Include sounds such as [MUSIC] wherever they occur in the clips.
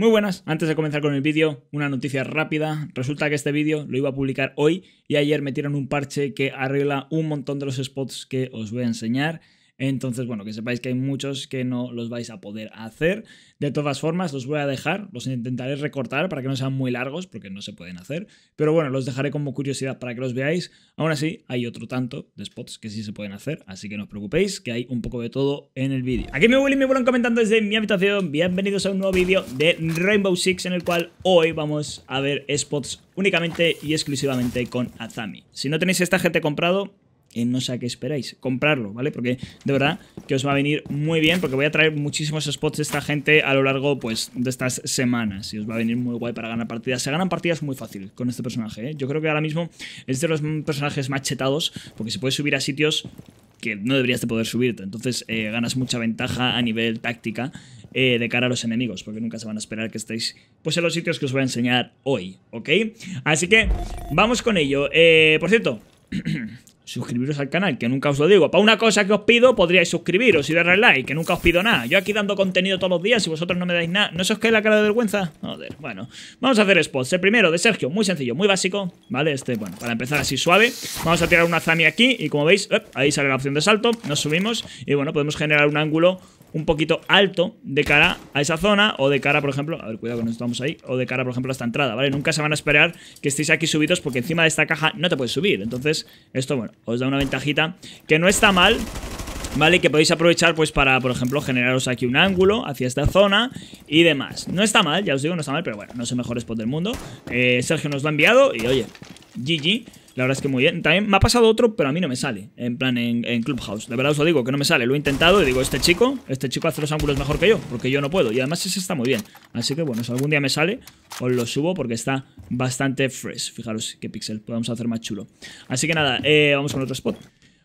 Muy buenas, antes de comenzar con el vídeo, una noticia rápida. Resulta que este vídeo lo iba a publicar hoy y ayer metieron un parche que arregla un montón de los spots que os voy a enseñar. Entonces, bueno, que sepáis que hay muchos que no los vais a poder hacer. De todas formas, los voy a dejar, los intentaré recortar para que no sean muy largos, porque no se pueden hacer. Pero bueno, los dejaré como curiosidad para que los veáis. Aún así, hay otro tanto de spots que sí se pueden hacer, así que no os preocupéis, que hay un poco de todo en el vídeo. Aquí me vuelven y me vuelan comentando desde mi habitación. Bienvenidos a un nuevo vídeo de Rainbow Six, en el cual hoy vamos a ver spots únicamente y exclusivamente con Azami. Si no tenéis esta gente comprado, no sé a qué esperáis. Comprarlo, ¿vale? Porque de verdad que os va a venir muy bien porque voy a traer muchísimos spots de esta gente a lo largo pues de estas semanas y os va a venir muy guay para ganar partidas. Se ganan partidas muy fácil con este personaje, ¿eh? Yo creo que ahora mismo es de los personajes más chetados porque se puede subir a sitios que no deberías de poder subirte. Entonces eh, ganas mucha ventaja a nivel táctica eh, de cara a los enemigos, porque nunca se van a esperar que estéis pues en los sitios que os voy a enseñar hoy, ¿ok? Así que vamos con ello. Eh, por cierto, [CLEARS THROAT] suscribiros al canal, que nunca os lo digo. Para una cosa que os pido, podríais suscribiros y darle like, que nunca os pido nada. Yo aquí dando contenido todos los días, y vosotros no me dais nada, ¿no se os cae la cara de vergüenza? Joder, bueno. Vamos a hacer spots. El primero de Sergio, muy sencillo, muy básico, ¿vale? Este, bueno, para empezar así suave. Vamos a tirar una zami aquí y como veis, ahí sale la opción de salto, nos subimos y bueno, podemos generar un ángulo un poquito alto de cara a esa zona o de cara, por ejemplo, a ver, cuidado que nos estamos ahí, o de cara, por ejemplo, a esta entrada, ¿vale? Nunca se van a esperar que estéis aquí subidos porque encima de esta caja no te puedes subir. Entonces, esto, bueno, os da una ventajita que no está mal, ¿vale? Que podéis aprovechar pues para, por ejemplo, generaros aquí un ángulo hacia esta zona y demás. No está mal, ya os digo, no está mal, pero bueno, no es el mejor spot del mundo. Eh, Sergio nos lo ha enviado y oye, GG. La verdad es que muy bien. También me ha pasado otro, pero a mí no me sale. En plan, en, Clubhouse. De verdad os lo digo, que no me sale. Lo he intentado y digo, este chico, este chico hace los ángulos mejor que yo, porque yo no puedo. Y además ese está muy bien. Así que bueno, si algún día me sale, os lo subo porque está bastante fresh. Fijaros qué pixel podemos hacer más chulo. Así que nada, eh, vamos con otro spot.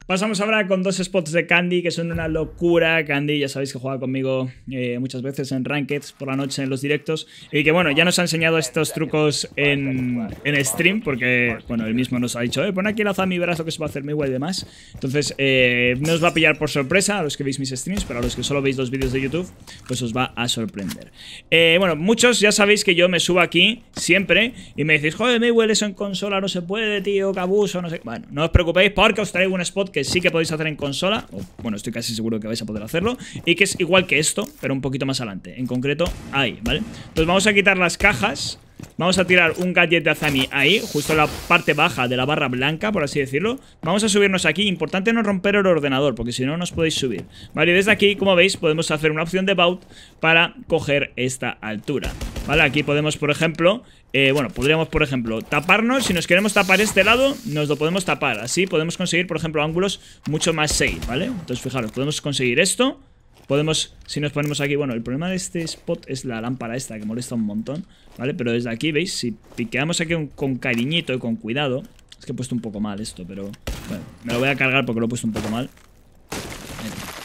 Pasamos ahora con dos spots de Candy que son una locura. Candy, ya sabéis que juega conmigo eh, muchas veces en Rankeds por la noche en los directos. Y que bueno, ya nos ha enseñado estos trucos en, stream, porque bueno, él mismo nos ha dicho, eh, pon aquí la zami verás lo que se va a hacer mi y demás. Entonces, eh, no os va a pillar por sorpresa a los que veis mis streams, pero a los que solo veis los vídeos de YouTube, pues os va a sorprender. Eh, bueno, muchos ya sabéis que yo me subo aquí siempre y me decís, joder, Mayweather eso en consola no se puede, tío, que abuso, no sé. Bueno, no os preocupéis porque os traigo un spot que sí que podéis hacer en consola. O bueno, estoy casi seguro que vais a poder hacerlo. Y que es igual que esto, pero un poquito más adelante. En concreto, ahí, ¿vale? Entonces vamos a quitar las cajas. Vamos a tirar un gadget de Azami ahí, justo en la parte baja de la barra blanca, por así decirlo. Vamos a subirnos aquí. Importante no romper el ordenador, porque si no, nos podéis subir. Vale, y desde aquí, como veis, podemos hacer una opción de bout para coger esta altura. ¿Vale? Aquí podemos, por ejemplo, eh, bueno, podríamos, por ejemplo, taparnos. Si nos queremos tapar este lado, nos lo podemos tapar. Así podemos conseguir, por ejemplo, ángulos mucho más safe, ¿vale? Entonces, fijaros, podemos conseguir esto. Podemos, si nos ponemos aquí, bueno, el problema de este spot es la lámpara esta que molesta un montón, ¿vale? Pero desde aquí, ¿veis? Si piqueamos aquí con cariñito y con cuidado, es que he puesto un poco mal esto, pero bueno, me lo voy a cargar porque lo he puesto un poco mal.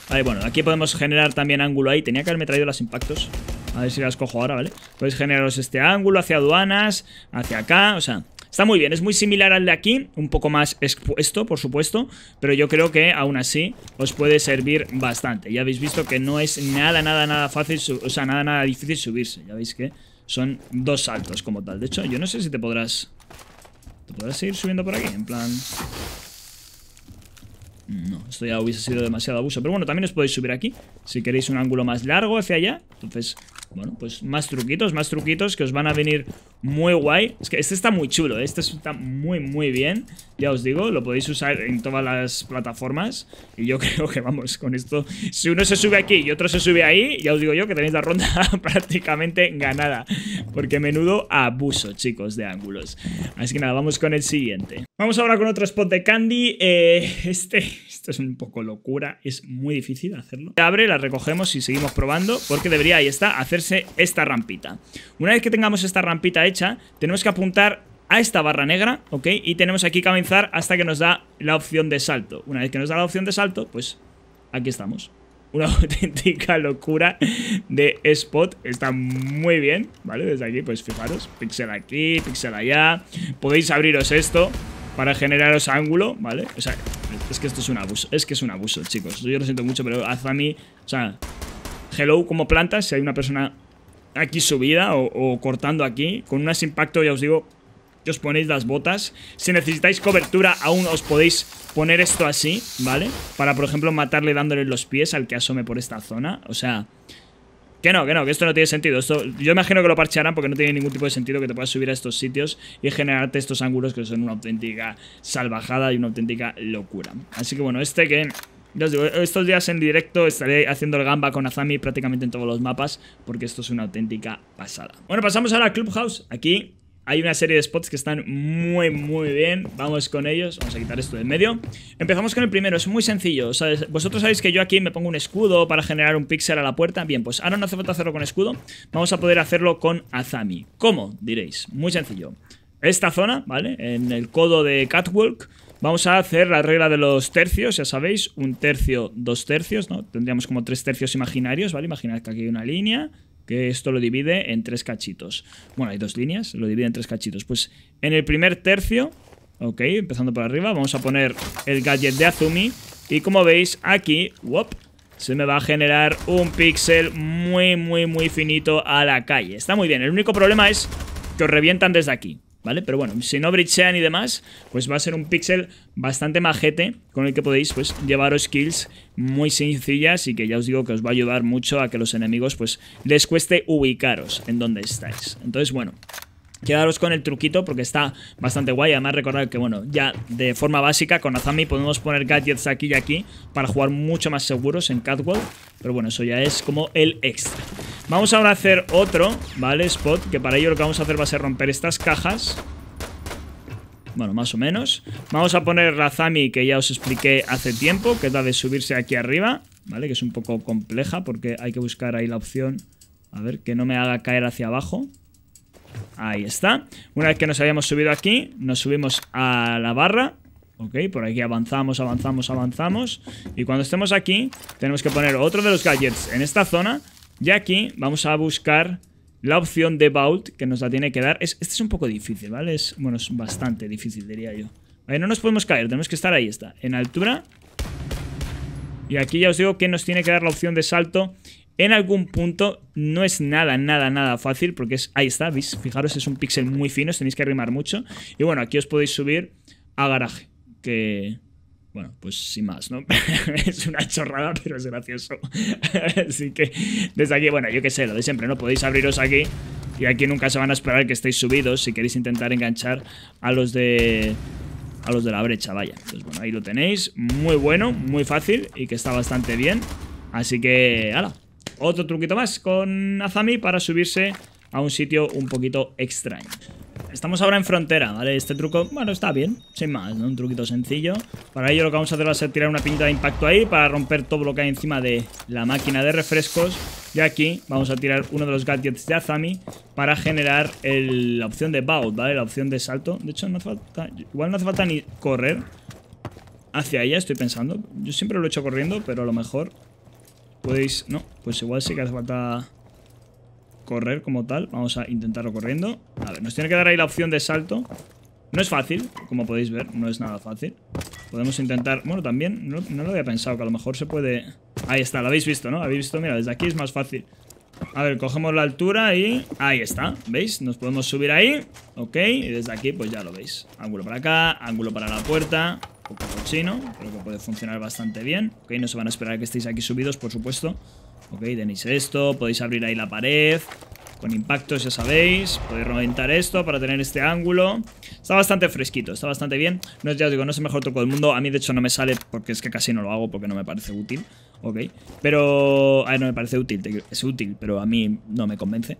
Vale, bueno, aquí podemos generar también ángulo ahí. Tenía que haberme traído los impactos. A ver si las cojo ahora, ¿vale? Podéis pues generaros este ángulo hacia aduanas, hacia acá, o sea... Está muy bien, es muy similar al de aquí, un poco más expuesto, por supuesto, pero yo creo que aún así os puede servir bastante. Ya habéis visto que no es nada, nada, nada fácil, o sea, nada, nada difícil subirse. Ya veis que son dos saltos como tal. De hecho, yo no sé si te podrás... ¿Te podrás seguir subiendo por aquí? En plan... No, esto ya hubiese sido demasiado abuso. Pero bueno, también os podéis subir aquí. Si queréis un ángulo más largo hacia allá. Entonces, bueno, pues más truquitos, más truquitos que os van a venir muy guay. Es que este está muy chulo, ¿eh? este está muy, muy bien. Ya os digo, lo podéis usar en todas las plataformas. Y yo [LAUGHS] creo que, vamos, con esto, si uno se sube aquí y otro se sube ahí, ya os digo yo que tenéis la ronda [LAUGHS] prácticamente ganada. Porque menudo abuso, chicos, de ángulos. Así que nada, vamos con el siguiente. Vamos ahora con otro spot de Candy. Eh, este esto es un poco locura, es muy difícil hacerlo. Se abre, la recogemos y seguimos probando, porque debería, ahí está, hacerse esta rampita. Una vez que tengamos esta rampita hecha, tenemos que apuntar a esta barra negra, ¿ok? Y tenemos aquí que avanzar hasta que nos da la opción de salto. Una vez que nos da la opción de salto, pues aquí estamos. Una [LAUGHS] auténtica locura de spot. Está muy bien, ¿vale? Desde aquí, pues fijaros, pixel aquí, pixel allá. Podéis abriros esto para generaros ángulo, ¿vale? O sea, es que esto es un abuso, es que es un abuso, chicos. Yo lo siento mucho, pero haz mí, o sea, hello como plantas, si hay una persona aquí subida o, cortando aquí, con un impacto, ya os digo, que os ponéis las botas. Si necesitáis cobertura, aún os podéis poner esto así, ¿vale? Para, por ejemplo, matarle dándole los pies al que asome por esta zona. O sea, que no, que no, que esto no tiene sentido. Esto, yo imagino que lo parchearán porque no tiene ningún tipo de sentido que te puedas subir a estos sitios y generarte estos ángulos que son una auténtica salvajada y una auténtica locura. Así que bueno, este que... Ya os digo, estos días en directo estaré haciendo el gamba con Azami prácticamente en todos los mapas porque esto es una auténtica pasada. Bueno, pasamos ahora a Clubhouse. Aquí hay una serie de spots que están muy, muy bien. Vamos con ellos. Vamos a quitar esto del medio. Empezamos con el primero. Es muy sencillo. Vosotros sabéis que yo aquí me pongo un escudo para generar un píxel a la puerta. Bien, pues ahora no hace falta hacerlo con escudo. Vamos a poder hacerlo con Azami. ¿Cómo? Diréis. Muy sencillo. Esta zona, ¿vale? En el codo de Catwalk. Vamos a hacer la regla de los tercios, ya sabéis, un tercio, dos tercios, ¿no? Tendríamos como tres tercios imaginarios, ¿vale? Imaginad que aquí hay una línea, que esto lo divide en tres cachitos. Bueno, hay dos líneas, lo divide en tres cachitos. Pues en el primer tercio, ok, empezando por arriba, vamos a poner el gadget de Azumi. Y como veis, aquí, ¡wow! se me va a generar un píxel muy, muy, muy finito a la calle. Está muy bien, el único problema es que os revientan desde aquí. ¿vale? Pero bueno, si no brichean y demás, pues va a ser un pixel bastante majete con el que podéis pues llevaros kills muy sencillas y que ya os digo que os va a ayudar mucho a que los enemigos pues les cueste ubicaros en donde estáis. Entonces, bueno, Quedaros con el truquito porque está bastante guay. Además, recordar que, bueno, ya de forma básica con Azami podemos poner gadgets aquí y aquí para jugar mucho más seguros en Catwalk. Pero bueno, eso ya es como el extra. Vamos ahora a hacer otro, ¿vale? Spot, que para ello lo que vamos a hacer va a ser romper estas cajas. Bueno, más o menos. Vamos a poner la Zami que ya os expliqué hace tiempo, que es la de subirse aquí arriba, ¿vale? Que es un poco compleja porque hay que buscar ahí la opción, a ver, que no me haga caer hacia abajo. Ahí está. Una vez que nos hayamos subido aquí, nos subimos a la barra, ¿ok? Por aquí avanzamos, avanzamos, avanzamos. Y cuando estemos aquí, tenemos que poner otro de los gadgets en esta zona y aquí vamos a buscar la opción de Vault que nos la tiene que dar. este es un poco difícil, ¿vale? Es, bueno, es bastante difícil, diría yo. no nos podemos caer, tenemos que estar ahí, está. En altura. Y aquí ya os digo que nos tiene que dar la opción de salto en algún punto. No es nada, nada, nada fácil porque es... Ahí está, ¿veis? Fijaros, es un píxel muy fino, os tenéis que arrimar mucho. Y bueno, aquí os podéis subir a garaje, que bueno, pues sin más, ¿no? [LAUGHS] es una chorrada, pero es gracioso. [LAUGHS] Así que desde aquí, bueno, yo qué sé, lo de siempre, ¿no? Podéis abriros aquí y aquí nunca se van a esperar que estéis subidos si queréis intentar enganchar a los de a los de la brecha, vaya. Entonces, bueno, ahí lo tenéis. Muy bueno, muy fácil y que está bastante bien. Así que, hala, otro truquito más con Azami para subirse a un sitio un poquito extraño. Estamos ahora en frontera, ¿vale? Este truco, bueno, está bien, sin más, ¿no? Un truquito sencillo. Para ello lo que vamos a hacer va a ser tirar una pinta de impacto ahí para romper todo lo que hay encima de la máquina de refrescos. Y aquí vamos a tirar uno de los gadgets de Azami para generar la opción de bout, ¿vale? La opción de salto. De hecho, no hace falta, igual no hace falta ni correr hacia ella, estoy pensando. Yo siempre lo he hecho corriendo, pero a lo mejor podéis... No, pues igual sí que hace falta correr como tal. Vamos a intentarlo corriendo. A ver, nos tiene que dar ahí la opción de salto. No es fácil, como podéis ver, no es nada fácil. Podemos intentar... Bueno, también, no, lo había pensado, que a lo mejor se puede... Ahí está, lo habéis visto, ¿no? Habéis visto, mira, desde aquí es más fácil. A ver, cogemos la altura y... Ahí está, ¿veis? Nos podemos subir ahí, ok, y desde aquí pues ya lo veis. Ángulo para acá, ángulo para la puerta, un poco chino creo que puede funcionar bastante bien. Ok, no se van a esperar a que estéis aquí subidos, por supuesto. Ok, tenéis esto, podéis abrir ahí la pared Con impactos, ya sabéis Podéis reventar esto para tener este ángulo Está bastante fresquito, está bastante bien no, Ya os digo, no es el mejor truco del mundo A mí de hecho no me sale porque es que casi no lo hago Porque no me parece útil, ok Pero, a ver, no me parece útil, es útil Pero a mí no me convence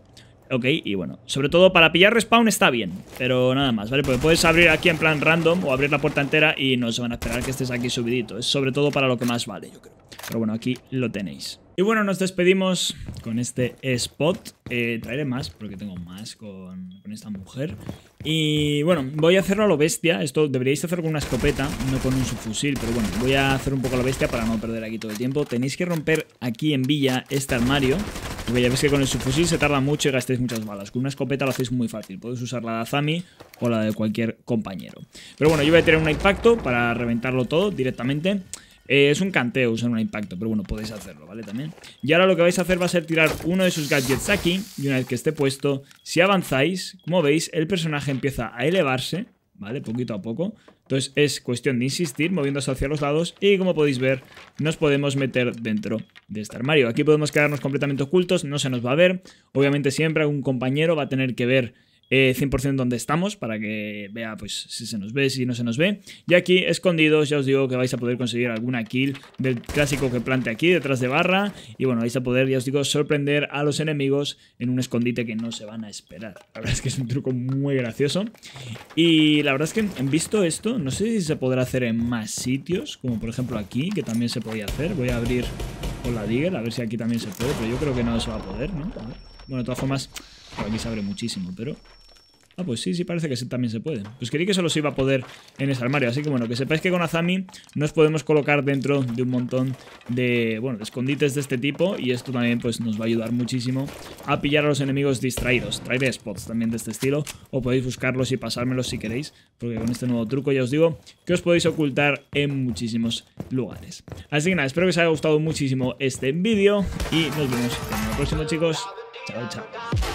Ok, y bueno, sobre todo para pillar respawn está bien Pero nada más, ¿vale? Porque puedes abrir aquí en plan random o abrir la puerta entera Y no se van a esperar que estés aquí subidito Es sobre todo para lo que más vale, yo creo Pero bueno, aquí lo tenéis y bueno, nos despedimos con este spot. Eh, traeré más, porque tengo más con, esta mujer. Y bueno, voy a hacerlo a lo bestia. Esto deberíais hacer con una escopeta, no con un subfusil. Pero bueno, voy a hacer un poco a lo bestia para no perder aquí todo el tiempo. Tenéis que romper aquí en Villa este armario. Porque ya veis que con el subfusil se tarda mucho y gastáis muchas balas. Con una escopeta lo hacéis muy fácil. Podéis usar la de Azami o la de cualquier compañero. Pero bueno, yo voy a tener un impacto para reventarlo todo directamente. Eh, es un canteo usar un impacto, pero bueno, podéis hacerlo, ¿vale? También. Y ahora lo que vais a hacer va a ser tirar uno de sus gadgets aquí, y una vez que esté puesto, si avanzáis, como veis, el personaje empieza a elevarse, ¿vale? Poquito a poco. Entonces es cuestión de insistir, moviéndose hacia los lados y como podéis ver, nos podemos meter dentro de este armario. Aquí podemos quedarnos completamente ocultos, no se nos va a ver. Obviamente siempre algún compañero va a tener que ver 100% eh, donde estamos para que vea pues, si se nos ve, si no se nos ve. Y aquí, escondidos, ya os digo que vais a poder conseguir alguna kill del clásico que plante aquí detrás de barra. Y bueno, vais a poder, ya os digo, sorprender a los enemigos en un escondite que no se van a esperar. La verdad es que es un truco muy gracioso. Y la verdad es que en visto esto, no sé si se podrá hacer en más sitios, como por ejemplo aquí, que también se podía hacer. Voy a abrir con la digger, a ver si aquí también se puede, pero yo creo que no se va a poder, ¿no? Bueno, de todas formas, aquí se abre muchísimo, pero Ah, pues sí, sí parece que sí, también se puede. Pues quería que solo se iba a poder en ese armario. Así que bueno, que sepáis que con Azami nos podemos colocar dentro de un montón de, bueno, escondites de este tipo. Y esto también pues nos va a ayudar muchísimo a pillar a los enemigos distraídos. Traeré spots también de este estilo. O podéis buscarlos y pasármelos si queréis. Porque con este nuevo truco ya os digo que os podéis ocultar en muchísimos lugares. Así que nada, espero que os haya gustado muchísimo este vídeo. Y nos vemos en el próximo chicos. Chao, chao.